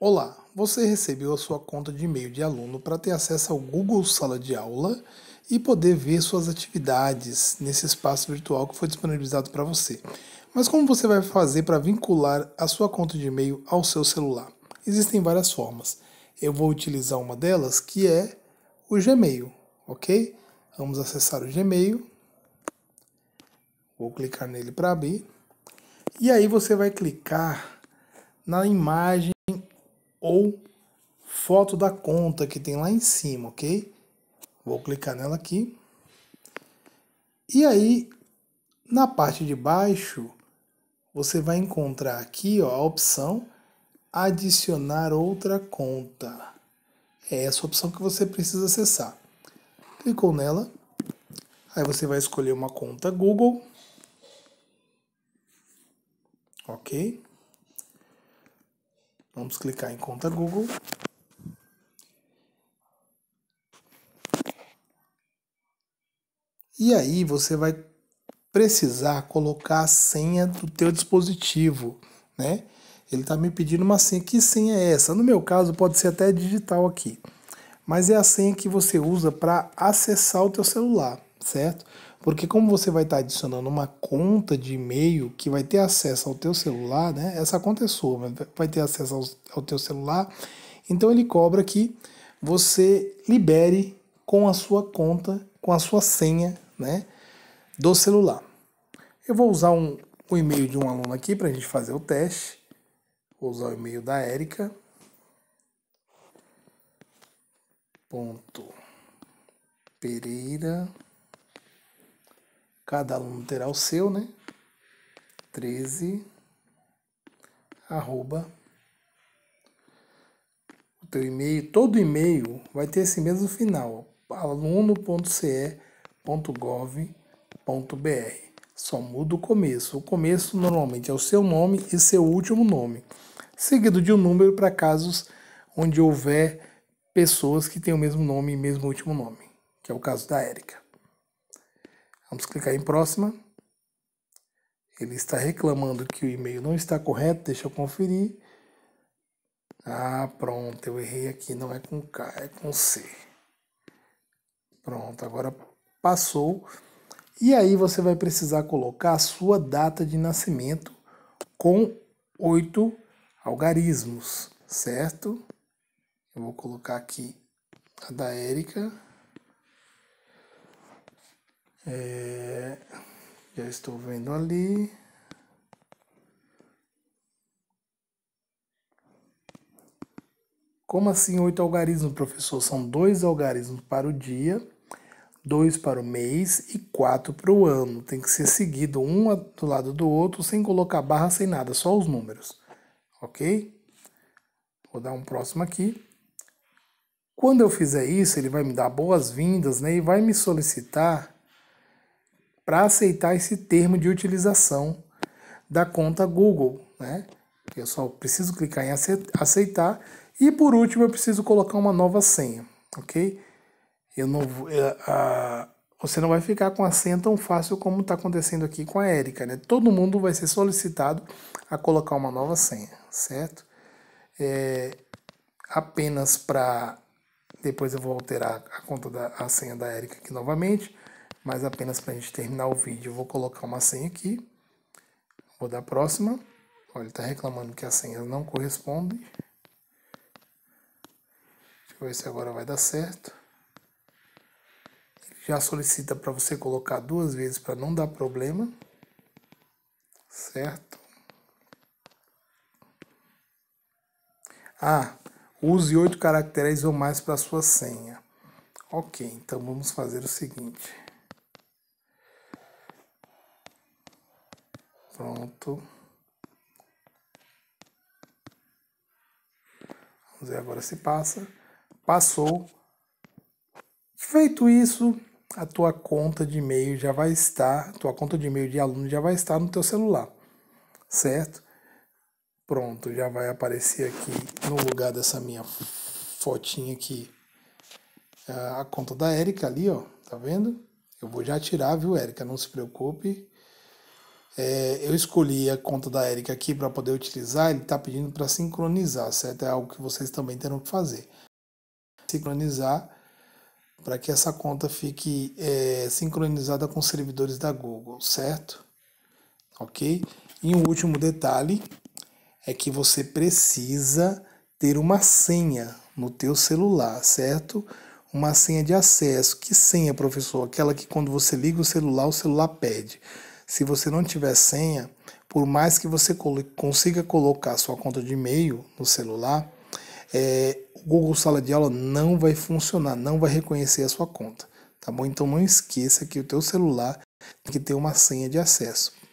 Olá, você recebeu a sua conta de e-mail de aluno para ter acesso ao Google Sala de Aula e poder ver suas atividades nesse espaço virtual que foi disponibilizado para você. Mas como você vai fazer para vincular a sua conta de e-mail ao seu celular? Existem várias formas. Eu vou utilizar uma delas que é o Gmail, ok? Vamos acessar o Gmail. Vou clicar nele para abrir. E aí você vai clicar na imagem ou foto da conta que tem lá em cima, ok? Vou clicar nela aqui. E aí, na parte de baixo, você vai encontrar aqui ó, a opção adicionar outra conta. É essa opção que você precisa acessar. Clicou nela, aí você vai escolher uma conta Google. Ok? Vamos clicar em conta Google. E aí você vai precisar colocar a senha do teu dispositivo, né? Ele está me pedindo uma senha. Que senha é essa? No meu caso pode ser até digital aqui, mas é a senha que você usa para acessar o teu celular certo? Porque como você vai estar adicionando uma conta de e-mail que vai ter acesso ao teu celular, né? Essa conta é sua, vai ter acesso ao, ao teu celular. Então ele cobra que você libere com a sua conta, com a sua senha, né? Do celular. Eu vou usar um, um e-mail de um aluno aqui para a gente fazer o teste. Vou usar o e-mail da Erika. Ponto Pereira Cada aluno terá o seu, né? 13 arroba o teu e-mail, todo e-mail vai ter esse mesmo final, aluno.ce.gov.br. Só muda o começo. O começo normalmente é o seu nome e seu último nome, seguido de um número para casos onde houver pessoas que têm o mesmo nome e mesmo último nome, que é o caso da Érica. Vamos clicar em próxima. Ele está reclamando que o e-mail não está correto, deixa eu conferir. Ah, pronto, eu errei aqui, não é com K, é com C. Pronto, agora passou. E aí você vai precisar colocar a sua data de nascimento com oito algarismos, certo? Eu vou colocar aqui a da Érica. É, já estou vendo ali. Como assim oito algarismos, professor? São dois algarismos para o dia, dois para o mês e quatro para o ano. Tem que ser seguido um do lado do outro, sem colocar barra, sem nada, só os números. Ok? Vou dar um próximo aqui. Quando eu fizer isso, ele vai me dar boas-vindas né, e vai me solicitar para aceitar esse termo de utilização da conta Google. Né? Eu só preciso clicar em aceitar e por último eu preciso colocar uma nova senha, ok? Eu não, eh, você não vai ficar com a senha tão fácil como está acontecendo aqui com a Erika, né? Todo mundo vai ser solicitado a colocar uma nova senha, certo? É, apenas para depois eu vou alterar a conta da a senha da Erika aqui novamente mas apenas para a gente terminar o vídeo, eu vou colocar uma senha aqui, vou dar próxima, olha, ele está reclamando que as senhas não correspondem, deixa eu ver se agora vai dar certo, ele já solicita para você colocar duas vezes para não dar problema, certo? Ah, use oito caracteres ou mais para sua senha. Ok, então vamos fazer o seguinte. Pronto. Vamos ver agora se passa. Passou. Feito isso, a tua conta de e-mail já vai estar, tua conta de e-mail de aluno já vai estar no teu celular, certo? Pronto, já vai aparecer aqui no lugar dessa minha fotinha aqui, ah, a conta da Erika ali, ó, tá vendo? Eu vou já tirar, viu, Erika? Não se preocupe. É, eu escolhi a conta da Erika aqui para poder utilizar, ele está pedindo para sincronizar, certo? É algo que vocês também terão que fazer. Sincronizar para que essa conta fique é, sincronizada com os servidores da Google, certo? Ok? E um último detalhe é que você precisa ter uma senha no teu celular, certo? Uma senha de acesso. Que senha, professor? Aquela que quando você liga o celular, o celular pede se você não tiver senha, por mais que você consiga colocar sua conta de e-mail no celular, é, o Google Sala de Aula não vai funcionar, não vai reconhecer a sua conta, tá bom? Então não esqueça que o teu celular tem que ter uma senha de acesso.